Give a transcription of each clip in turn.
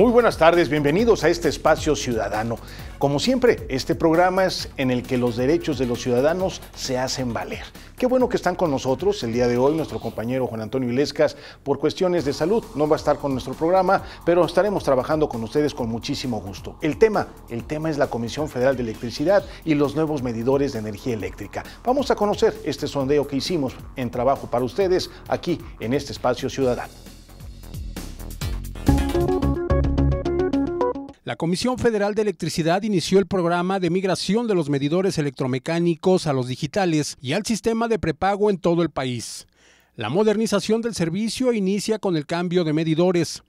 Muy buenas tardes, bienvenidos a este espacio ciudadano. Como siempre, este programa es en el que los derechos de los ciudadanos se hacen valer. Qué bueno que están con nosotros el día de hoy nuestro compañero Juan Antonio Ilescas por cuestiones de salud. No va a estar con nuestro programa, pero estaremos trabajando con ustedes con muchísimo gusto. El tema, el tema es la Comisión Federal de Electricidad y los nuevos medidores de energía eléctrica. Vamos a conocer este sondeo que hicimos en trabajo para ustedes aquí en este espacio ciudadano. La Comisión Federal de Electricidad inició el programa de migración de los medidores electromecánicos a los digitales y al sistema de prepago en todo el país. La modernización del servicio inicia con el cambio de medidores.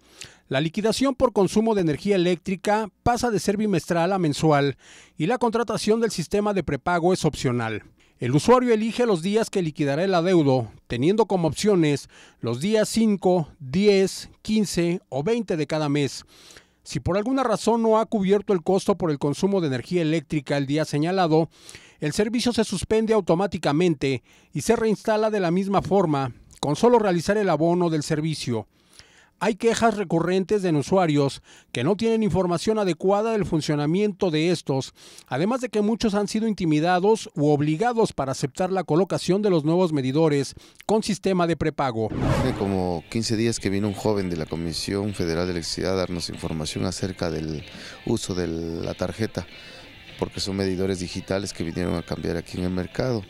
La liquidación por consumo de energía eléctrica pasa de ser bimestral a mensual y la contratación del sistema de prepago es opcional. El usuario elige los días que liquidará el adeudo, teniendo como opciones los días 5, 10, 15 o 20 de cada mes. Si por alguna razón no ha cubierto el costo por el consumo de energía eléctrica el día señalado, el servicio se suspende automáticamente y se reinstala de la misma forma, con solo realizar el abono del servicio hay quejas recurrentes de usuarios que no tienen información adecuada del funcionamiento de estos, además de que muchos han sido intimidados u obligados para aceptar la colocación de los nuevos medidores con sistema de prepago. Hace como 15 días que vino un joven de la Comisión Federal de Electricidad a darnos información acerca del uso de la tarjeta, porque son medidores digitales que vinieron a cambiar aquí en el mercado.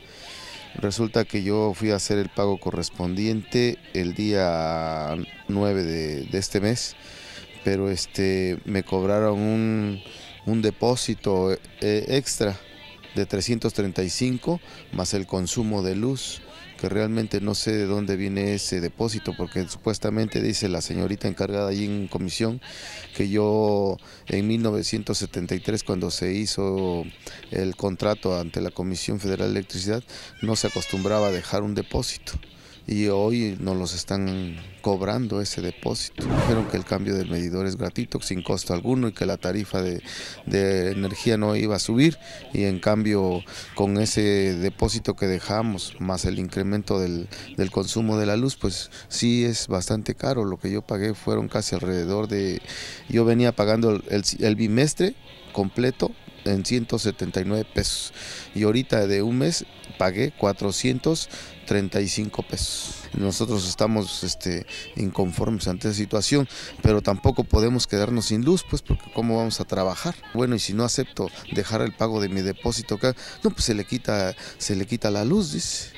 Resulta que yo fui a hacer el pago correspondiente el día 9 de, este mes, pero este me cobraron un, un depósito eh, extra de 335 más el consumo de luz que realmente no sé de dónde viene ese depósito, porque supuestamente dice la señorita encargada allí en comisión que yo en 1973 cuando se hizo el contrato ante la Comisión Federal de Electricidad no se acostumbraba a dejar un depósito y hoy nos los están cobrando ese depósito. Dijeron que el cambio del medidor es gratuito, sin costo alguno y que la tarifa de, energía no iba a subir y en cambio con ese depósito que dejamos más el incremento del, consumo de la luz, pues sí es bastante caro. Lo que yo pagué fueron casi alrededor de, yo venía pagando el bimestre completo en 179 pesos y ahorita de un mes pagué 435 pesos. Nosotros estamos este, inconformes ante esta situación, pero tampoco podemos quedarnos sin luz, pues porque cómo vamos a trabajar. Bueno, y si no acepto dejar el pago de mi depósito acá, no, pues se le quita, se le quita la luz, dice.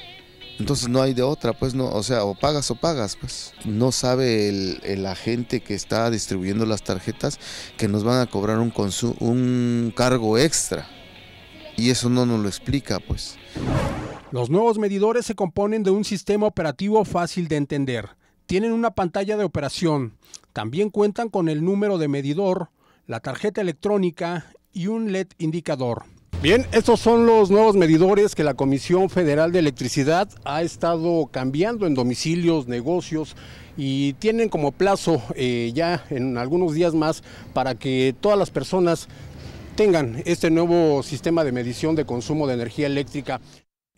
Entonces no hay de otra, pues no, o sea, o pagas o pagas, pues. No sabe el, agente que está distribuyendo las tarjetas que nos van a cobrar un, un cargo extra. Y eso no nos lo explica, pues. Los nuevos medidores se componen de un sistema operativo fácil de entender. Tienen una pantalla de operación. También cuentan con el número de medidor, la tarjeta electrónica y un LED indicador. Bien, estos son los nuevos medidores que la Comisión Federal de Electricidad ha estado cambiando en domicilios, negocios y tienen como plazo eh, ya en algunos días más para que todas las personas tengan este nuevo sistema de medición de consumo de energía eléctrica.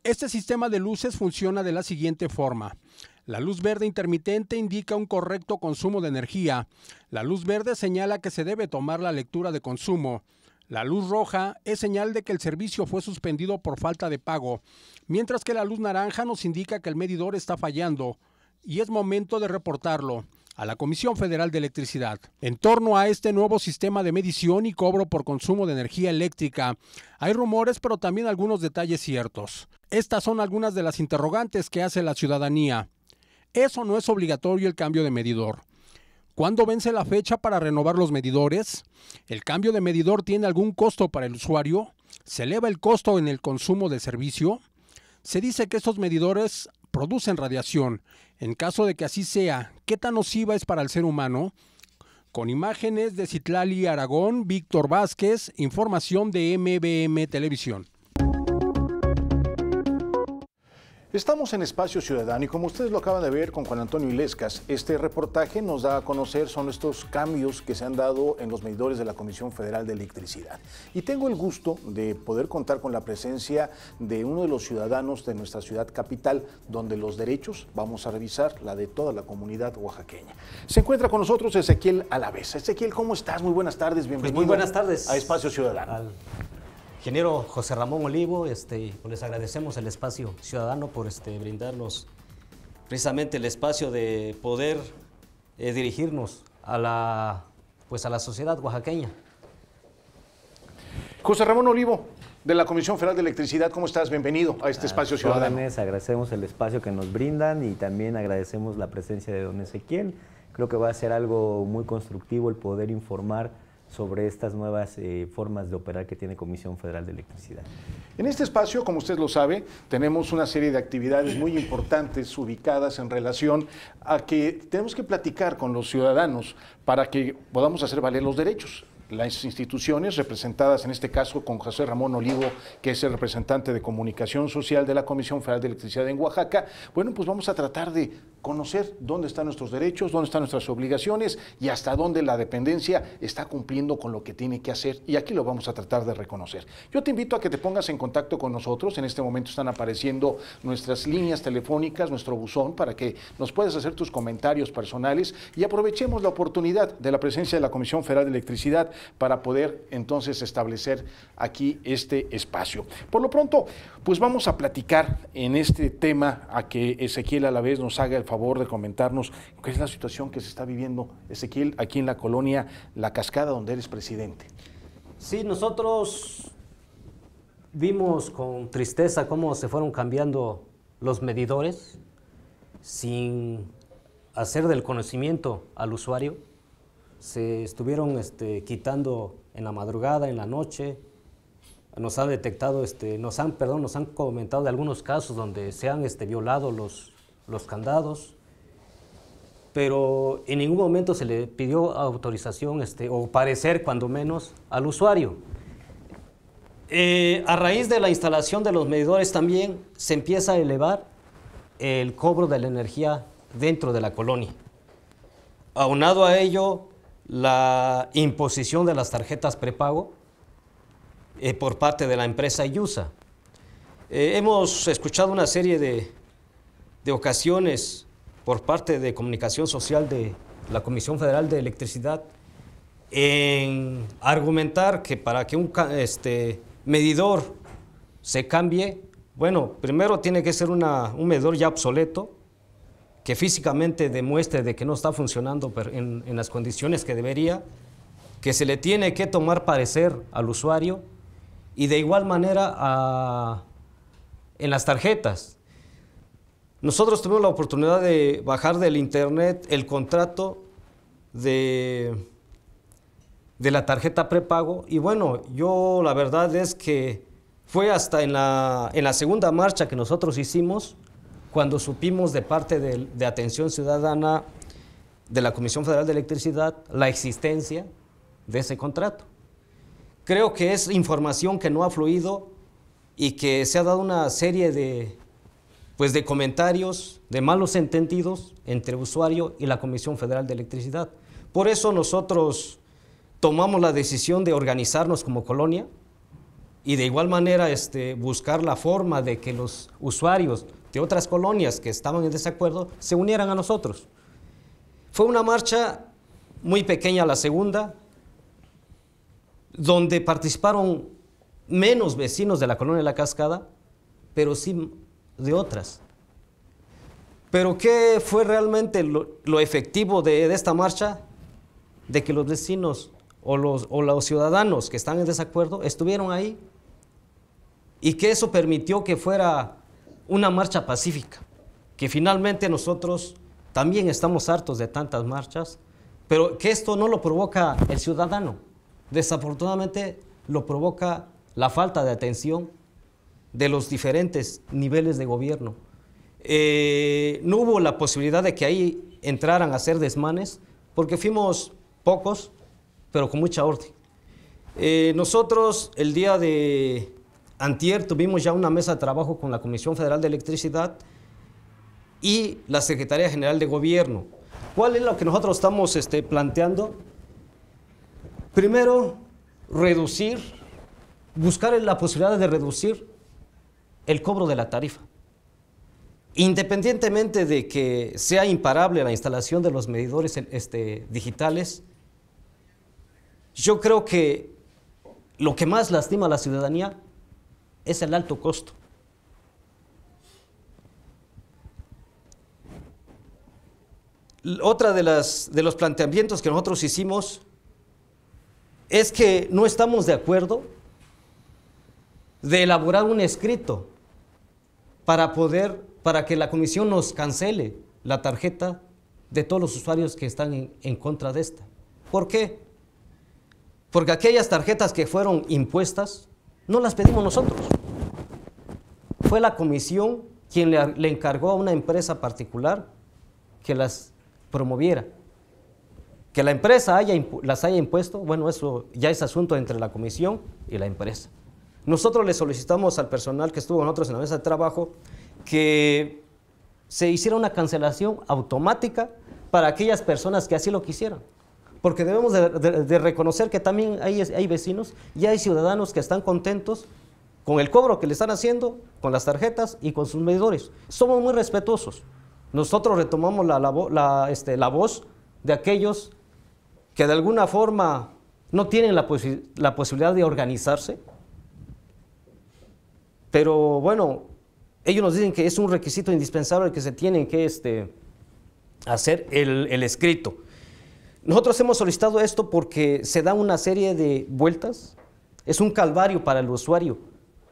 Este sistema de luces funciona de la siguiente forma. La luz verde intermitente indica un correcto consumo de energía. La luz verde señala que se debe tomar la lectura de consumo. La luz roja es señal de que el servicio fue suspendido por falta de pago, mientras que la luz naranja nos indica que el medidor está fallando y es momento de reportarlo a la Comisión Federal de Electricidad. En torno a este nuevo sistema de medición y cobro por consumo de energía eléctrica, hay rumores pero también algunos detalles ciertos. Estas son algunas de las interrogantes que hace la ciudadanía. Eso no es obligatorio el cambio de medidor. ¿Cuándo vence la fecha para renovar los medidores? ¿El cambio de medidor tiene algún costo para el usuario? ¿Se eleva el costo en el consumo de servicio? Se dice que estos medidores producen radiación. En caso de que así sea, ¿qué tan nociva es para el ser humano? Con imágenes de Citlali Aragón, Víctor Vázquez, información de MBM Televisión. Estamos en Espacio Ciudadano y como ustedes lo acaban de ver con Juan Antonio Ilescas, este reportaje nos da a conocer son estos cambios que se han dado en los medidores de la Comisión Federal de Electricidad. Y tengo el gusto de poder contar con la presencia de uno de los ciudadanos de nuestra ciudad capital, donde los derechos vamos a revisar, la de toda la comunidad oaxaqueña. Se encuentra con nosotros Ezequiel Alavesa. Ezequiel, ¿cómo estás? Muy buenas tardes, pues bienvenido. muy buenas tardes. A Espacio Ciudadano. Ingeniero José Ramón Olivo, este, les agradecemos el espacio ciudadano por este, brindarnos precisamente el espacio de poder eh, dirigirnos a la, pues a la sociedad oaxaqueña. José Ramón Olivo, de la Comisión Federal de Electricidad, ¿cómo estás? Bienvenido a este espacio ciudadano. agradecemos el espacio que nos brindan y también agradecemos la presencia de don Ezequiel. Creo que va a ser algo muy constructivo el poder informar sobre estas nuevas eh, formas de operar que tiene Comisión Federal de Electricidad. En este espacio, como usted lo sabe, tenemos una serie de actividades muy importantes ubicadas en relación a que tenemos que platicar con los ciudadanos para que podamos hacer valer los derechos las instituciones representadas en este caso con José Ramón Olivo, que es el representante de comunicación social de la Comisión Federal de Electricidad en Oaxaca, bueno, pues vamos a tratar de conocer dónde están nuestros derechos, dónde están nuestras obligaciones y hasta dónde la dependencia está cumpliendo con lo que tiene que hacer. Y aquí lo vamos a tratar de reconocer. Yo te invito a que te pongas en contacto con nosotros. En este momento están apareciendo nuestras líneas telefónicas, nuestro buzón, para que nos puedas hacer tus comentarios personales y aprovechemos la oportunidad de la presencia de la Comisión Federal de Electricidad para poder entonces establecer aquí este espacio. Por lo pronto, pues vamos a platicar en este tema a que Ezequiel a la vez nos haga el favor favor de comentarnos qué es la situación que se está viviendo, Ezequiel, aquí en la colonia La Cascada, donde eres presidente. Sí, nosotros vimos con tristeza cómo se fueron cambiando los medidores sin hacer del conocimiento al usuario. Se estuvieron este, quitando en la madrugada, en la noche. Nos han detectado, este, nos han, perdón, nos han comentado de algunos casos donde se han este, violado los, los candados, pero en ningún momento se le pidió autorización este, o parecer, cuando menos, al usuario. Eh, a raíz de la instalación de los medidores también se empieza a elevar el cobro de la energía dentro de la colonia. Aunado a ello, la imposición de las tarjetas prepago eh, por parte de la empresa IUSA. Eh, hemos escuchado una serie de, de ocasiones por parte de Comunicación Social de la Comisión Federal de Electricidad en argumentar que para que un este, medidor se cambie, bueno, primero tiene que ser un medidor ya obsoleto, que físicamente demuestre de que no está funcionando en, las condiciones que debería, que se le tiene que tomar parecer al usuario y de igual manera en las tarjetas. Nosotros tuvimos la oportunidad de bajar del internet el contrato de, de la tarjeta prepago y bueno, yo la verdad es que fue hasta en la, en segunda marcha que nosotros hicimos cuando supimos de parte de, de Atención Ciudadana de la Comisión Federal de Electricidad la existencia de ese contrato. Creo que es información que no ha fluido y que se ha dado una serie de, pues de comentarios, de malos entendidos entre usuario y la Comisión Federal de Electricidad. Por eso nosotros tomamos la decisión de organizarnos como colonia y de igual manera este, buscar la forma de que los usuarios de otras colonias que estaban en desacuerdo se unieran a nosotros. Fue una marcha muy pequeña la segunda, donde participaron menos vecinos de la colonia de la Cascada, pero sí de otras. Pero ¿qué fue realmente lo, efectivo de, esta marcha? De que los vecinos o o los ciudadanos que están en desacuerdo estuvieron ahí y que eso permitió que fuera una marcha pacífica, que finalmente nosotros también estamos hartos de tantas marchas, pero que esto no lo provoca el ciudadano. Desafortunadamente lo provoca la falta de atención de los diferentes niveles de gobierno. Eh, no hubo la posibilidad de que ahí entraran a hacer desmanes, porque fuimos pocos, pero con mucha orden. Eh, nosotros el día de antier tuvimos ya una mesa de trabajo con la Comisión Federal de Electricidad y la Secretaría General de Gobierno. ¿Cuál es lo que nosotros estamos este, planteando? Primero, reducir, buscar la posibilidad de reducir el cobro de la tarifa. Independientemente de que sea imparable la instalación de los medidores este, digitales, yo creo que lo que más lastima a la ciudadanía es el alto costo. Otra de, las, de los planteamientos que nosotros hicimos es que no estamos de acuerdo de elaborar un escrito para poder, para que la comisión nos cancele la tarjeta de todos los usuarios que están en, contra de esta. ¿Por qué? Porque aquellas tarjetas que fueron impuestas no las pedimos nosotros. Fue la comisión quien le, le encargó a una empresa particular que las promoviera. Que la empresa haya, las haya impuesto, bueno, eso ya es asunto entre la comisión y la empresa. Nosotros le solicitamos al personal que estuvo con nosotros en la mesa de trabajo que se hiciera una cancelación automática para aquellas personas que así lo quisieran. Porque debemos de, reconocer que también hay, vecinos y hay ciudadanos que están contentos con el cobro que le están haciendo, con las tarjetas y con sus medidores. Somos muy respetuosos. Nosotros retomamos la, este, voz de aquellos que de alguna forma no tienen la, la posibilidad de organizarse, pero bueno, ellos nos dicen que es un requisito indispensable que se tiene que este, hacer el, escrito. Nosotros hemos solicitado esto porque se da una serie de vueltas, es un calvario para el usuario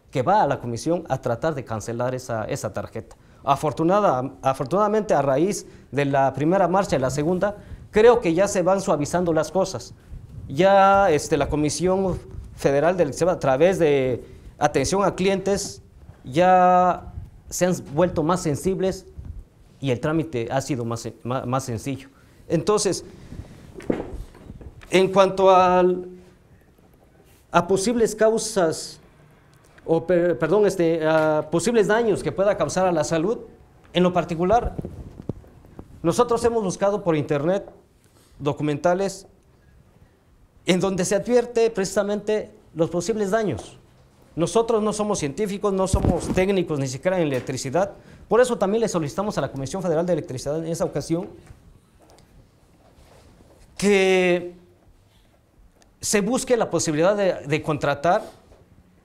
que va a la comisión a tratar de cancelar esa, tarjeta. Afortunada, afortunadamente, a raíz de la primera marcha y la segunda, creo que ya se van suavizando las cosas. Ya este, la Comisión Federal del a través de atención a clientes ya se han vuelto más sensibles y el trámite ha sido más, más, sencillo. Entonces, en cuanto a posibles causas, o perdón, este, a posibles daños que pueda causar a la salud, en lo particular, nosotros hemos buscado por internet documentales en donde se advierte precisamente los posibles daños. Nosotros no somos científicos, no somos técnicos ni siquiera en electricidad. Por eso también le solicitamos a la Comisión Federal de Electricidad en esa ocasión que se busque la posibilidad de, contratar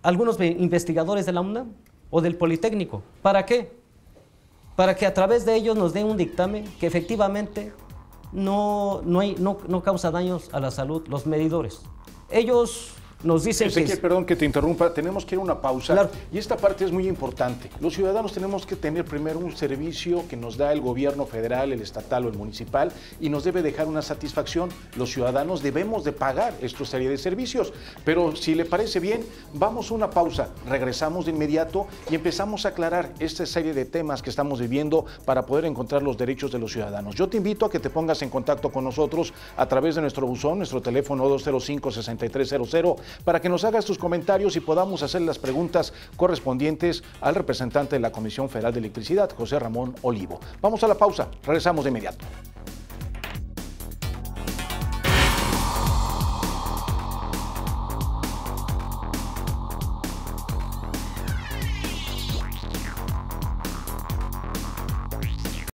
algunos investigadores de la UNAM o del Politécnico. ¿Para qué? Para que a través de ellos nos den un dictamen que efectivamente no, no, no causa daños a la salud los medidores. Ellos nos dice que... perdón que te interrumpa, tenemos que ir a una pausa. Y esta parte es muy importante. Los ciudadanos tenemos que tener primero un servicio que nos da el gobierno federal, el estatal o el municipal y nos debe dejar una satisfacción. Los ciudadanos debemos de pagar esta serie de servicios. Pero si le parece bien, vamos a una pausa, regresamos de inmediato y empezamos a aclarar esta serie de temas que estamos viviendo para poder encontrar los derechos de los ciudadanos. Yo te invito a que te pongas en contacto con nosotros a través de nuestro buzón, nuestro teléfono 205-6300 para que nos hagas tus comentarios y podamos hacer las preguntas correspondientes al representante de la Comisión Federal de Electricidad, José Ramón Olivo. Vamos a la pausa, regresamos de inmediato.